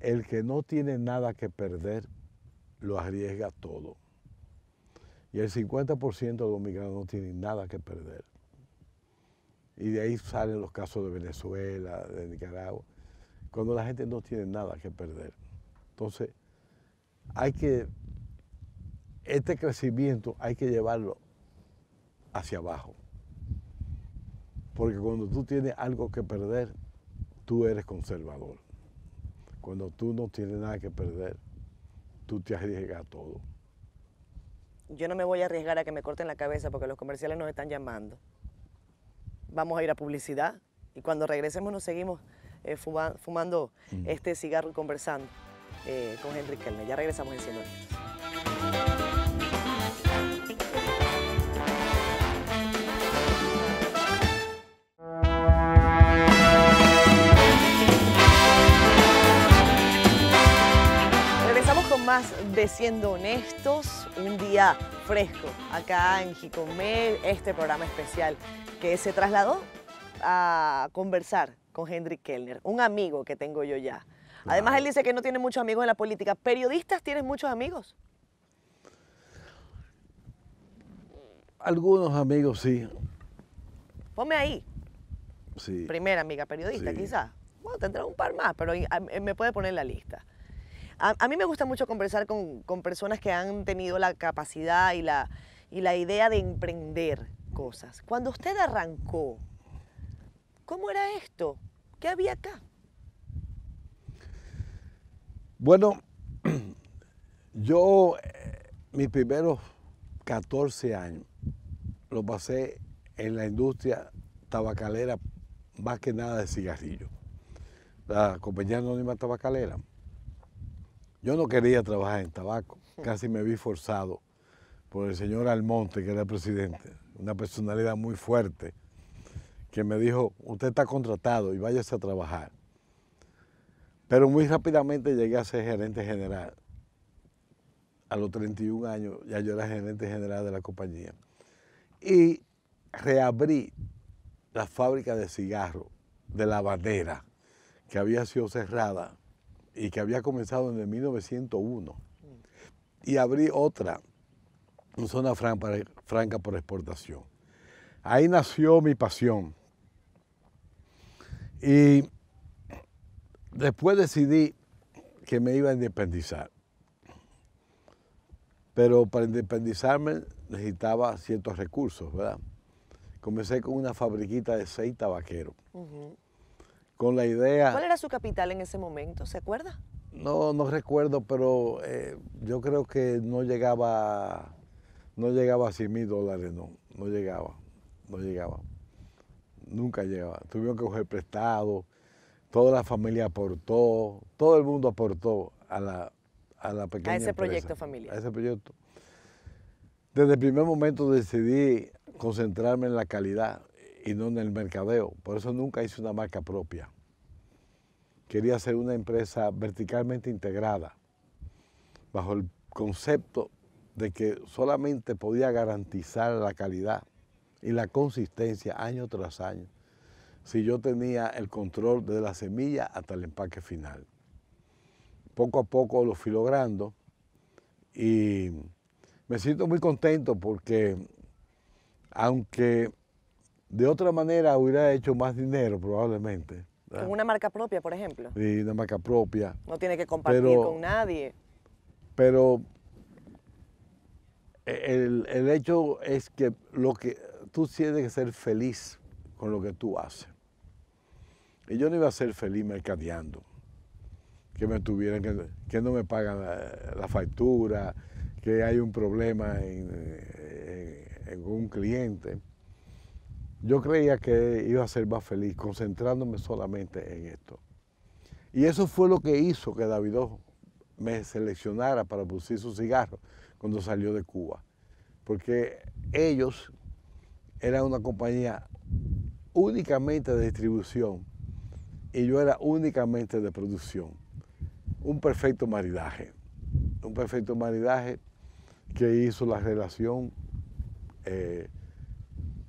el que no tiene nada que perder, lo arriesga todo. Y el 50% de los migrantes no tienen nada que perder. Y de ahí salen los casos de Venezuela, de Nicaragua, cuando la gente no tiene nada que perder. Entonces, hay que, este crecimiento hay que llevarlo hacia abajo. Porque cuando tú tienes algo que perder, tú eres conservador. Cuando tú no tienes nada que perder, tú te arriesgas a todo. Yo no me voy a arriesgar a que me corten la cabeza porque los comerciales nos están llamando. Vamos a ir a publicidad y cuando regresemos nos seguimos eh, fumando mm. este cigarro conversando eh, con Henry Kellner. Ya regresamos en 100 de Siendo Honestos, un día fresco acá en Jicomel, este programa especial que se trasladó a conversar con Hendrik Kellner, un amigo que tengo yo ya. Además, él dice que no tiene muchos amigos en la política. ¿Periodistas tienes muchos amigos? Algunos amigos, sí. Ponme ahí. Sí. Primera amiga periodista, quizás. Bueno, tendrá un par más, pero em, em, me puede poner la lista. A, mí me gusta mucho conversar con, personas que han tenido la capacidad y la, y la idea de emprender cosas. Cuando usted arrancó, ¿cómo era esto? ¿Qué había acá? Bueno, yo eh, mis primeros 14 años lo pasé en la industria tabacalera, más que nada de cigarrillo. La compañía anónima tabacalera. Yo no quería trabajar en tabaco, casi me vi forzado por el señor Almonte, que era presidente, una personalidad muy fuerte, que me dijo, usted está contratado y váyase a trabajar. Pero muy rápidamente llegué a ser gerente general. A los 31 años ya yo era gerente general de la compañía. Y reabrí la fábrica de cigarros de la bandera, que había sido cerrada y que había comenzado en el 1901. Mm. Y abrí otra, una zona franca por exportación. Ahí nació mi pasión. Y después decidí que me iba a independizar. Pero para independizarme necesitaba ciertos recursos, ¿verdad? Comencé con una fabriquita de seis tabaqueros la idea. ¿Cuál era su capital en ese momento? ¿Se acuerda? No, no recuerdo, pero eh, yo creo que no llegaba, no llegaba a 100 mil dólares, no, no llegaba, no llegaba, nunca llegaba. Tuvieron que coger prestado, toda la familia aportó, todo el mundo aportó a la, a la pequeña A ese proyecto familiar. A ese proyecto. Desde el primer momento decidí concentrarme en la calidad y no en el mercadeo. Por eso nunca hice una marca propia. Quería ser una empresa verticalmente integrada, bajo el concepto de que solamente podía garantizar la calidad y la consistencia año tras año si yo tenía el control de la semilla hasta el empaque final. Poco a poco lo fui logrando y me siento muy contento porque aunque de otra manera hubiera hecho más dinero probablemente. Con una marca propia, por ejemplo. Sí, una marca propia. No tiene que compartir con nadie. Pero e, el, hecho es que lo que tú tienes que ser feliz con lo que tú haces. Y yo no iba a ser feliz mercadeando. Que me tuvieran, que, no me pagan la, factura, que hay un problema en, en un cliente. Yo creía que iba a ser más feliz concentrándome solamente en esto. Y eso fue lo que hizo que Davidoff me seleccionara para producir sus cigarro cuando salió de Cuba. Porque ellos eran una compañía únicamente de distribución y yo era únicamente de producción. Un perfecto maridaje. Un perfecto maridaje que hizo la relación. Eh,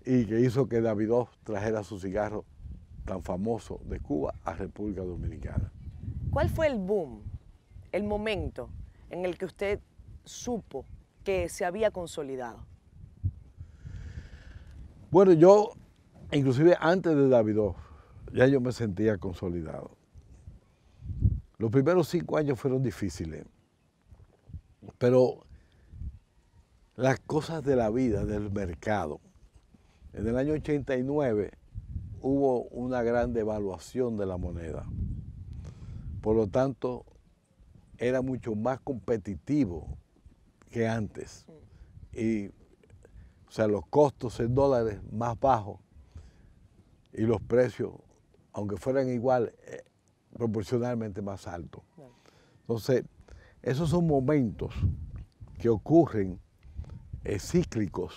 y que hizo que Davidoff trajera su cigarro tan famoso de Cuba a República Dominicana. ¿Cuál fue el boom, el momento en el que usted supo que se había consolidado? Bueno, yo, inclusive antes de Davidoff, ya yo me sentía consolidado. Los primeros cinco años fueron difíciles, pero las cosas de la vida, del mercado, en el año 89 hubo una gran devaluación de la moneda. Por lo tanto, era mucho más competitivo que antes. Y, o sea, los costos en dólares más bajos y los precios, aunque fueran igual, eh, proporcionalmente más altos. Entonces, esos son momentos que ocurren eh, cíclicos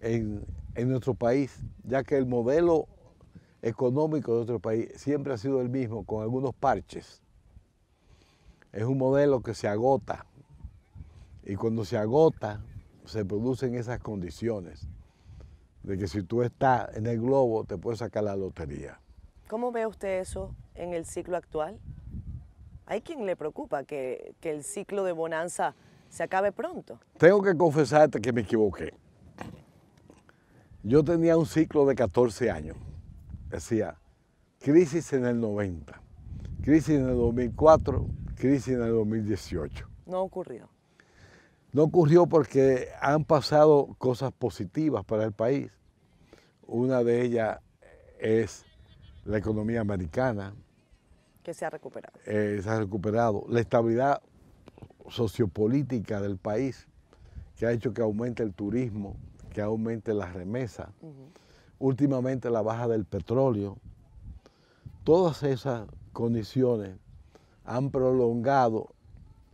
en, en nuestro país, ya que el modelo económico de nuestro país siempre ha sido el mismo, con algunos parches. Es un modelo que se agota y cuando se agota se producen esas condiciones de que si tú estás en el globo te puedes sacar la lotería. ¿Cómo ve usted eso en el ciclo actual? Hay quien le preocupa que, que el ciclo de bonanza se acabe pronto. Tengo que confesarte que me equivoqué. Yo tenía un ciclo de 14 años. Decía, crisis en el 90, crisis en el 2004, crisis en el 2018. No ocurrió. No ocurrió porque han pasado cosas positivas para el país. Una de ellas es la economía americana. Que se ha recuperado. Eh, se ha recuperado. La estabilidad sociopolítica del país, que ha hecho que aumente el turismo, que aumente la remesa, últimamente la baja del petróleo. Todas esas condiciones han prolongado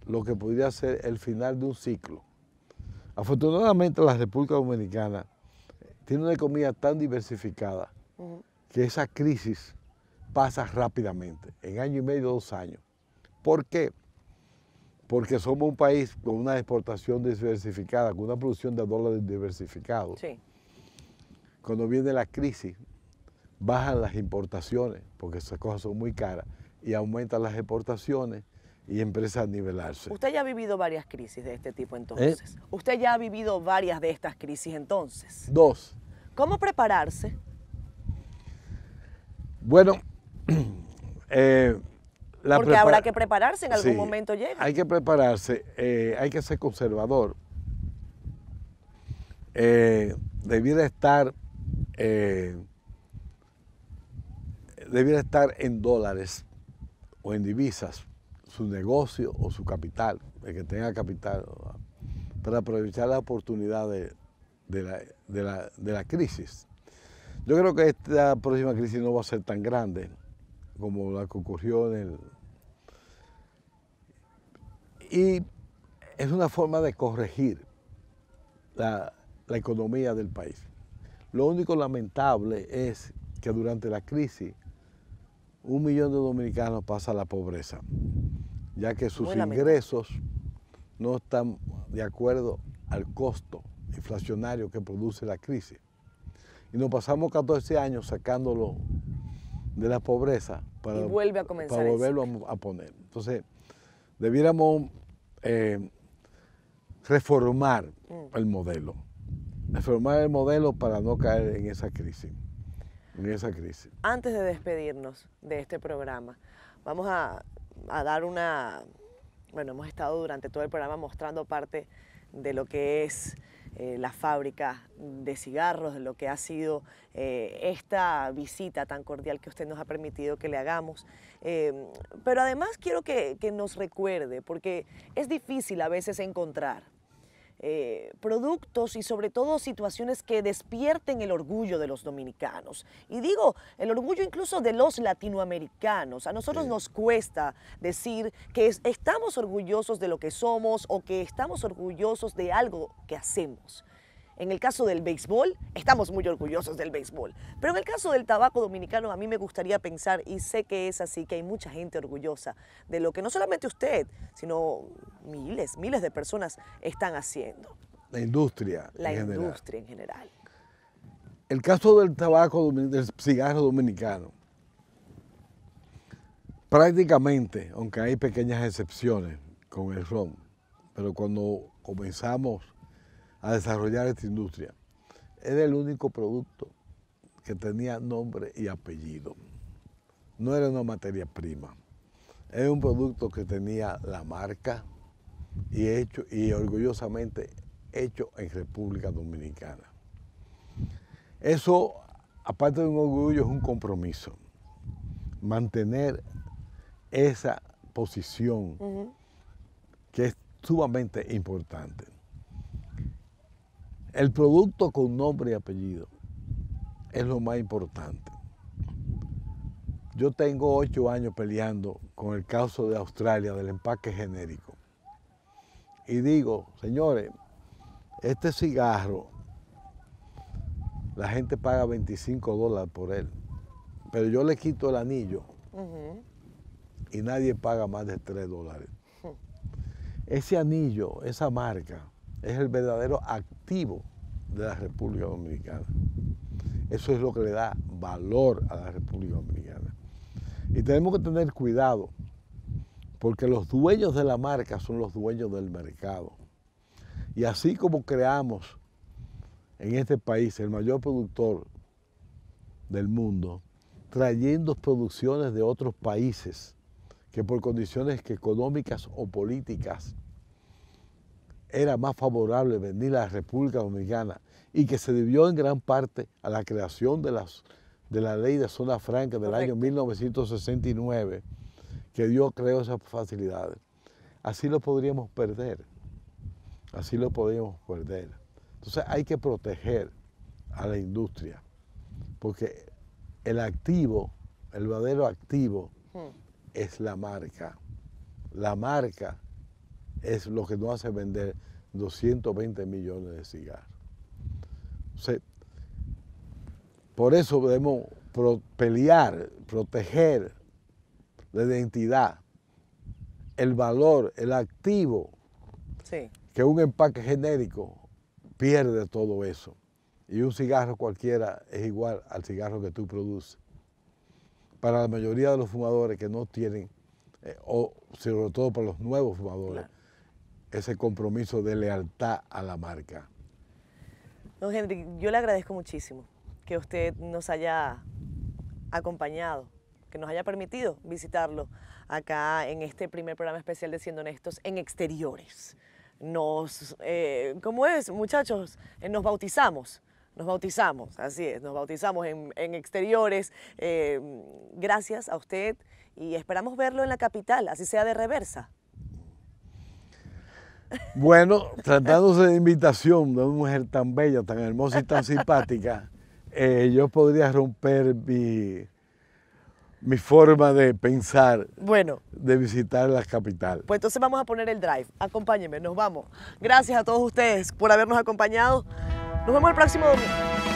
lo que podría ser el final de un ciclo. Afortunadamente la República Dominicana tiene una economía tan diversificada que esa crisis pasa rápidamente, en año y medio, dos años. ¿Por qué? porque somos un país con una exportación diversificada, con una producción de dólares diversificados. Sí. Cuando viene la crisis, bajan las importaciones, porque esas cosas son muy caras, y aumentan las exportaciones y empresas a nivelarse. Usted ya ha vivido varias crisis de este tipo entonces. ¿Eh? Usted ya ha vivido varias de estas crisis entonces. Dos. ¿Cómo prepararse? Bueno, eh, porque habrá que prepararse, en algún momento llega. Hay que prepararse, eh, hay que ser conservador. Eh, debiera estar eh, debiera estar en dólares o en divisas su negocio o su capital, el que tenga capital, para aprovechar la oportunidad de, la, de, la, crisis. Yo creo que esta próxima crisis no va a ser tan grande como la que ocurrió en el y es una forma de corregir la, economía del país. Lo único lamentable es que durante la crisis un millón de dominicanos pasa a la pobreza, ya que sus ingresos no están de acuerdo al costo inflacionario que produce la crisis. Y nos pasamos 14 años sacándolo de la pobreza para, volverlo a, a poner. Entonces, debiéramos eh, reformar mm. el modelo, reformar el modelo para no caer en esa crisis, en esa crisis. Antes de despedirnos de este programa, vamos a dar una, bueno, hemos estado durante todo el programa mostrando parte de lo que es eh, la fábrica de cigarros, lo que ha sido eh, esta visita tan cordial que usted nos ha permitido que le hagamos. Eh, pero además quiero que nos recuerde, porque es difícil a veces encontrar eh, productos y sobre todo situaciones que despierten el orgullo de los dominicanos. Y digo, el orgullo incluso de los latinoamericanos. A nosotros nos cuesta decir que estamos orgullosos de lo que somos o que estamos orgullosos de algo que hacemos. En el caso del béisbol, estamos muy orgullosos del béisbol. Pero en el caso del tabaco dominicano, a mí me gustaría pensar, y sé que es así, que hay mucha gente orgullosa de lo que no solamente usted, sino miles, miles de personas están haciendo. La industria. La industria en general. El caso del tabaco, del cigarro dominicano, prácticamente, aunque hay pequeñas excepciones con el ron, pero cuando comenzamos a desarrollar esta industria. Era el único producto que tenía nombre y apellido. No era una materia prima. Era un producto que tenía la marca y, hecho, y orgullosamente hecho en República Dominicana. Eso, aparte de un orgullo, es un compromiso. Mantener esa posición que es sumamente importante. El producto con nombre y apellido es lo más importante. Yo tengo ocho años peleando con el caso de Australia del empaque genérico. Y digo, señores, este cigarro, la gente paga 25 dólares por él, pero yo le quito el anillo y nadie paga más de 3 dólares. Ese anillo, esa marca, es el verdadero activo de la República Dominicana. Eso es lo que le da valor a la República Dominicana. Y tenemos que tener cuidado, porque los dueños de la marca son los dueños del mercado. Y así como creamos en este país el mayor productor del mundo, trayendo producciones de otros países que por condiciones económicas o políticas era más favorable venir a la República Dominicana y que se debió en gran parte a la creación de, las, de la ley de zona franca del año 1969, que dio, creo, esas facilidades. Así lo podríamos perder, así lo podríamos perder. Entonces hay que proteger a la industria, porque el activo, el verdadero activo, hmm. es la marca. La marca es lo que nos hace vender 220 millones de cigarros. por eso debemos pelear, proteger la identidad, el valor, el activo, que un empaque genérico pierde todo eso. Y un cigarro cualquiera es igual al cigarro que tú produces. Para la mayoría de los fumadores que no tienen, eh, o sobre todo para los nuevos fumadores, ese compromiso de lealtad a la marca. Don Henry, yo le agradezco muchísimo que usted nos haya acompañado, que nos haya permitido visitarlo acá en este primer programa especial de Siendo Honestos en Exteriores. Nos, eh, ¿cómo es, muchachos? Eh, nos bautizamos. Nos bautizamos, así es, nos bautizamos en, exteriores. Eh, gracias a usted y esperamos verlo en la capital, así sea de reversa. Bueno, tratándose de invitación de una mujer tan bella, tan hermosa y tan simpática, eh, yo podría romper mi, mi forma de pensar de visitar la capital. Pues entonces vamos a poner el drive. Acompáñenme, nos vamos. Gracias a todos ustedes por habernos acompañado. Nos vemos el próximo domingo.